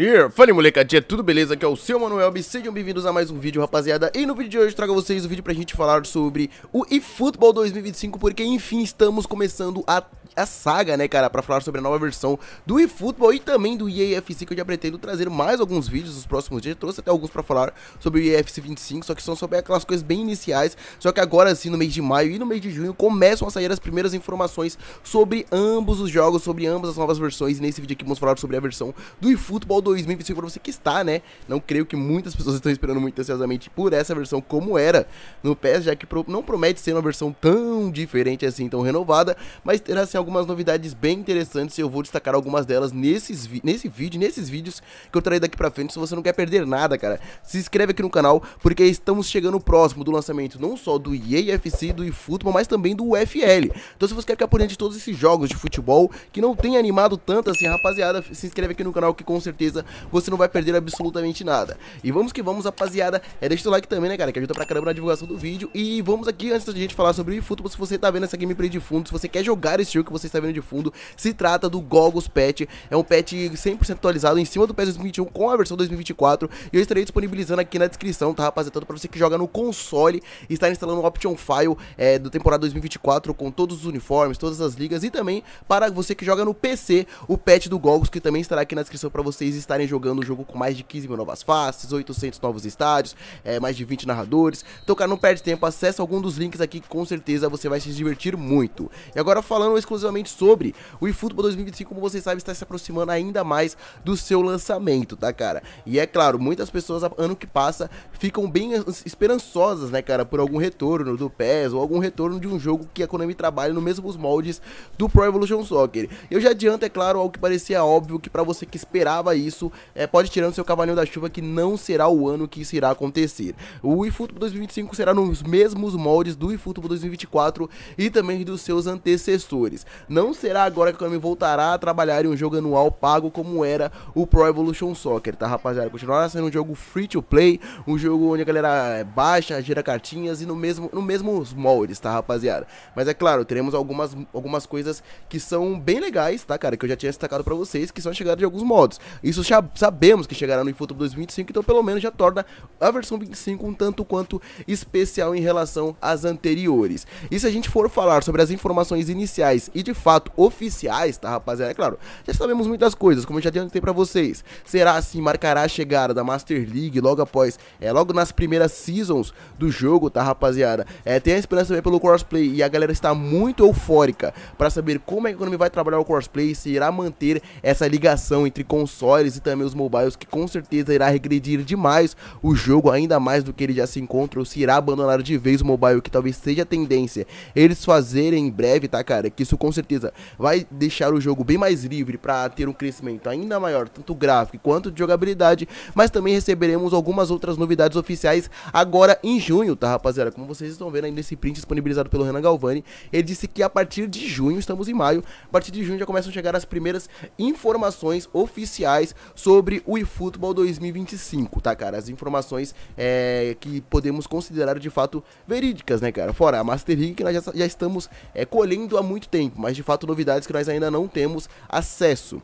Yeah, fala molecadinha, tudo beleza? Aqui é o seu Manuel e sejam bem-vindos a mais um vídeo, rapaziada. E no vídeo de hoje trago a vocês o um vídeo pra gente falar sobre o eFootball 2025, porque enfim estamos começando a, a saga, né, cara, pra falar sobre a nova versão do eFootball e também do EAFC, que eu já pretendo trazer mais alguns vídeos nos próximos dias. Eu trouxe até alguns pra falar sobre o EAFC 25, só que são sobre aquelas coisas bem iniciais. Só que agora, assim, no mês de maio e no mês de junho, começam a sair as primeiras informações sobre ambos os jogos, sobre ambas as novas versões. E nesse vídeo aqui vamos falar sobre a versão do eFootball 2025 para você que está, né? Não creio que muitas pessoas estão esperando muito ansiosamente por essa versão como era no PES, já que não promete ser uma versão tão diferente assim, tão renovada, mas terá assim algumas novidades bem interessantes e eu vou destacar algumas delas nesses vi nesse vídeo, nesses vídeos que eu trarei daqui para frente, se você não quer perder nada, cara. Se inscreve aqui no canal porque estamos chegando próximo do lançamento não só do EA FC, do eFootball, mas também do UFL. Então se você quer ficar por dentro de todos esses jogos de futebol que não tem animado tanto assim, rapaziada, se inscreve aqui no canal que com certeza beleza? Você não vai perder absolutamente nada. E vamos que vamos, rapaziada. É, deixa o like também, né, cara, que ajuda pra caramba na divulgação do vídeo. E vamos aqui, antes da gente falar sobre o eFootball, se você tá vendo essa gameplay de fundo, se você quer jogar esse jogo que você está vendo de fundo, se trata do Goggles Patch. É um patch 100% atualizado em cima do PES 2021 com a versão 2024. E eu estarei disponibilizando aqui na descrição, tá, rapaziada? Tanto pra você que joga no console e está instalando o Option File é, do temporada 2024 com todos os uniformes, todas as ligas. E também para você que joga no PC, o patch do Goggles, que também estará aqui na descrição pra vocês estarem jogando o jogo com mais de 15 mil novas faces, 800 novos estádios, é, mais de 20 narradores. Então, cara, não perde tempo, acessa algum dos links aqui que com certeza você vai se divertir muito. E agora falando exclusivamente sobre o eFootball 2025, como vocês sabem, está se aproximando ainda mais do seu lançamento, tá, cara? E é claro, muitas pessoas, ano que passa, ficam bem esperançosas, né, cara, por algum retorno do PES ou algum retorno de um jogo que a Konami trabalha no mesmo moldes do Pro Evolution Soccer. Eu já adianto, é claro, algo que parecia óbvio, que para você que esperava isso, isso, é, pode tirar o seu cavalinho da chuva que não será o ano que isso irá acontecer. O eFootball 2025 será nos mesmos moldes do eFootball 2024 e também dos seus antecessores. Não será agora que o Konami voltará a trabalhar em um jogo anual pago como era o Pro Evolution Soccer, tá rapaziada? Continuará sendo um jogo free to play, um jogo onde a galera é, baixa, gira cartinhas e no mesmo, no mesmos moldes, tá rapaziada? Mas é claro, teremos algumas, algumas coisas que são bem legais, tá cara? Que eu já tinha destacado para vocês, que são a chegada de alguns modos. Isso isso já sabemos que chegará no eFootball 2025, então pelo menos já torna a versão 25 um tanto quanto especial em relação às anteriores. E se a gente for falar sobre as informações iniciais e de fato oficiais, tá rapaziada? É claro, já sabemos muitas coisas, como eu já adiantei para vocês. Será assim, marcará a chegada da Master League logo após, é, logo nas primeiras seasons do jogo, tá rapaziada? É, tem a esperança também pelo crossplay e a galera está muito eufórica para saber como é que a economia vai trabalhar o crossplay e se irá manter essa ligação entre consoles celulares e também os mobiles, que com certeza irá regredir demais o jogo, ainda mais do que ele já se encontra, ou se irá abandonar de vez o mobile, que talvez seja a tendência eles fazerem em breve, tá, cara? Que isso com certeza vai deixar o jogo bem mais livre para ter um crescimento ainda maior, tanto gráfico quanto de jogabilidade, mas também receberemos algumas outras novidades oficiais agora em junho, tá, rapaziada? Como vocês estão vendo aí nesse print disponibilizado pelo Renan Galvani, ele disse que a partir de junho, estamos em maio, a partir de junho já começam a chegar as primeiras informações oficiais sobre o eFootball 2025, tá, cara? As informações é, que podemos considerar de fato verídicas, né, cara? Fora a Master League que nós já, já estamos é, colhendo há muito tempo, mas de fato novidades que nós ainda não temos acesso.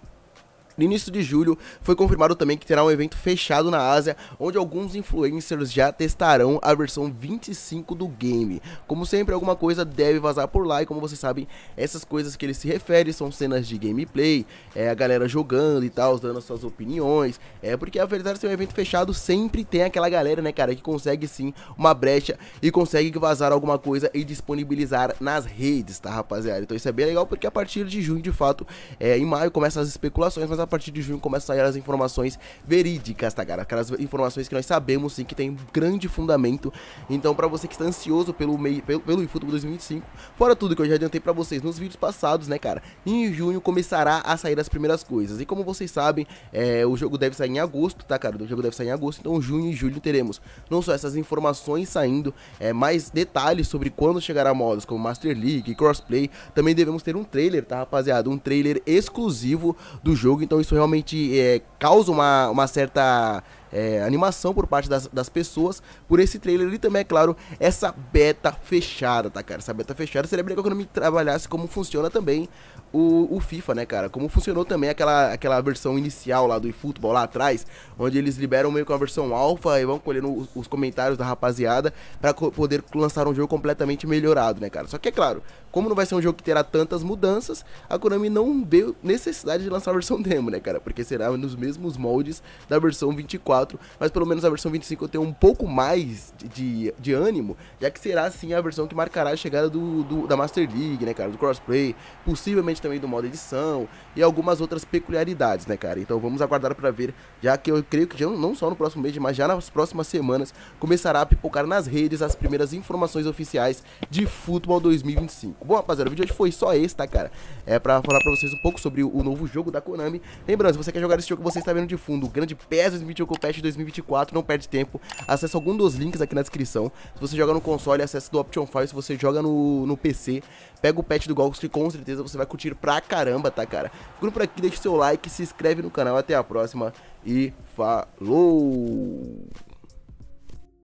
No início de julho, foi confirmado também que terá um evento fechado na Ásia, onde alguns influencers já testarão a versão 25 do game. Como sempre, alguma coisa deve vazar por lá, e como vocês sabem, essas coisas que ele se refere são cenas de gameplay, é, a galera jogando e tal, dando suas opiniões, é porque apesar de ser é um evento fechado, sempre tem aquela galera, né, cara, que consegue sim uma brecha e consegue vazar alguma coisa e disponibilizar nas redes, tá, rapaziada? Então isso é bem legal, porque a partir de junho, de fato, é, em maio, começam as especulações, mas a partir de junho começam a sair as informações verídicas, tá, cara? Aquelas informações que nós sabemos, sim, que tem grande fundamento. Então, para você que está ansioso pelo meio, pelo, eFootball 2025, fora tudo que eu já adiantei para vocês nos vídeos passados, né, cara? Em junho começará a sair as primeiras coisas. E como vocês sabem, é, o jogo deve sair em agosto, tá, cara? O jogo deve sair em agosto, então junho e julho teremos não só essas informações saindo, é, mais detalhes sobre quando chegará modos como Master League, Crossplay. Também devemos ter um trailer, tá, rapaziada? Um trailer exclusivo do jogo, então então isso realmente é, causa uma, uma certa é, animação por parte das, das, pessoas por esse trailer e também, é claro, essa beta fechada, tá, cara? Essa beta fechada seria legal quando me trabalhasse como funciona também o, o, FIFA, né, cara? Como funcionou também aquela, aquela versão inicial lá do eFootball lá atrás, onde eles liberam meio que uma versão alfa e vão colhendo os, os comentários da rapaziada para poder lançar um jogo completamente melhorado, né, cara? Só que é claro, como não vai ser um jogo que terá tantas mudanças, a Konami não deu necessidade de lançar a versão demo, né, cara? Porque será nos mesmos moldes da versão 24, mas pelo menos a versão 25 eu tenho um pouco mais de, de, de ânimo, já que será sim a versão que marcará a chegada do, do da Master League, né, cara? Do crossplay, possivelmente também do modo edição e algumas outras peculiaridades, né, cara? Então vamos aguardar para ver, já que eu creio que já não só no próximo mês, mas já nas próximas semanas começará a pipocar nas redes as primeiras informações oficiais de Futebol 2025. Bom, rapaziada, o vídeo de hoje foi só esse, tá, cara? É para falar para vocês um pouco sobre o novo jogo da Konami. Lembrando, se você quer jogar esse jogo que você está vendo de fundo, o grande PES 2021 Patch 2024, não perde tempo, acessa algum dos links aqui na descrição. Se você joga no console, acessa do Option File, se você joga no, no PC, pega o patch do Gogs que com certeza você vai curtir pra caramba, tá, cara? Ficando por aqui, deixa seu like, se inscreve no canal, até a próxima e falou!